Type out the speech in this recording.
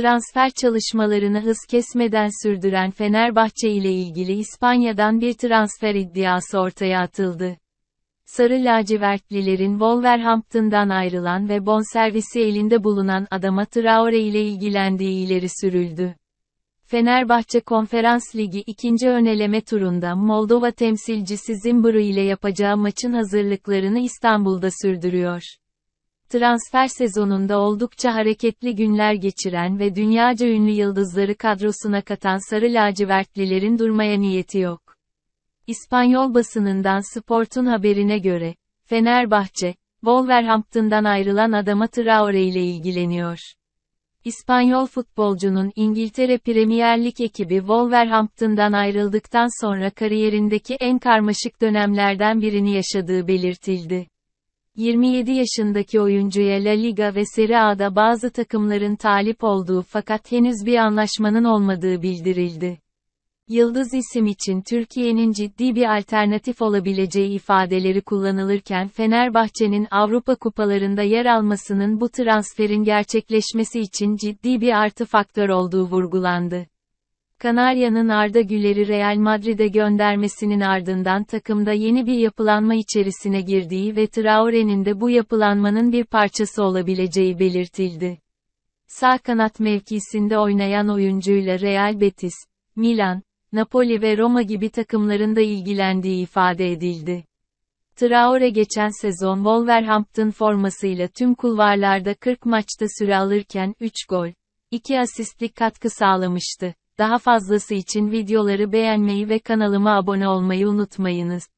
transfer çalışmalarını hız kesmeden sürdüren Fenerbahçe ile ilgili İspanya'dan bir transfer iddiası ortaya atıldı. Sarı lacivertlilerin Wolverhampton'dan ayrılan ve bonservisi elinde bulunan adama Traore ile ilgilendiği ileri sürüldü. Fenerbahçe Konferans Ligi ikinci öneleme turunda Moldova temsilcisi Zimbru ile yapacağı maçın hazırlıklarını İstanbul'da sürdürüyor transfer sezonunda oldukça hareketli günler geçiren ve dünyaca ünlü yıldızları kadrosuna katan sarı lacivertlilerin durmaya niyeti yok. İspanyol basınından Sport'un haberine göre, Fenerbahçe, Wolverhampton'dan ayrılan adama Traore ile ilgileniyor. İspanyol futbolcunun İngiltere Premier Lig ekibi Wolverhampton'dan ayrıldıktan sonra kariyerindeki en karmaşık dönemlerden birini yaşadığı belirtildi. 27 yaşındaki oyuncuya La Liga ve Serie A'da bazı takımların talip olduğu fakat henüz bir anlaşmanın olmadığı bildirildi. Yıldız isim için Türkiye'nin ciddi bir alternatif olabileceği ifadeleri kullanılırken Fenerbahçe'nin Avrupa kupalarında yer almasının bu transferin gerçekleşmesi için ciddi bir artı faktör olduğu vurgulandı. Kanarya'nın Arda Güler'i Real Madrid'e göndermesinin ardından takımda yeni bir yapılanma içerisine girdiği ve Traore'nin de bu yapılanmanın bir parçası olabileceği belirtildi. Sağ kanat mevkisinde oynayan oyuncuyla Real Betis, Milan, Napoli ve Roma gibi takımlarında ilgilendiği ifade edildi. Traore geçen sezon Wolverhampton formasıyla tüm kulvarlarda 40 maçta süre alırken 3 gol, 2 asistlik katkı sağlamıştı. Daha fazlası için videoları beğenmeyi ve kanalıma abone olmayı unutmayınız.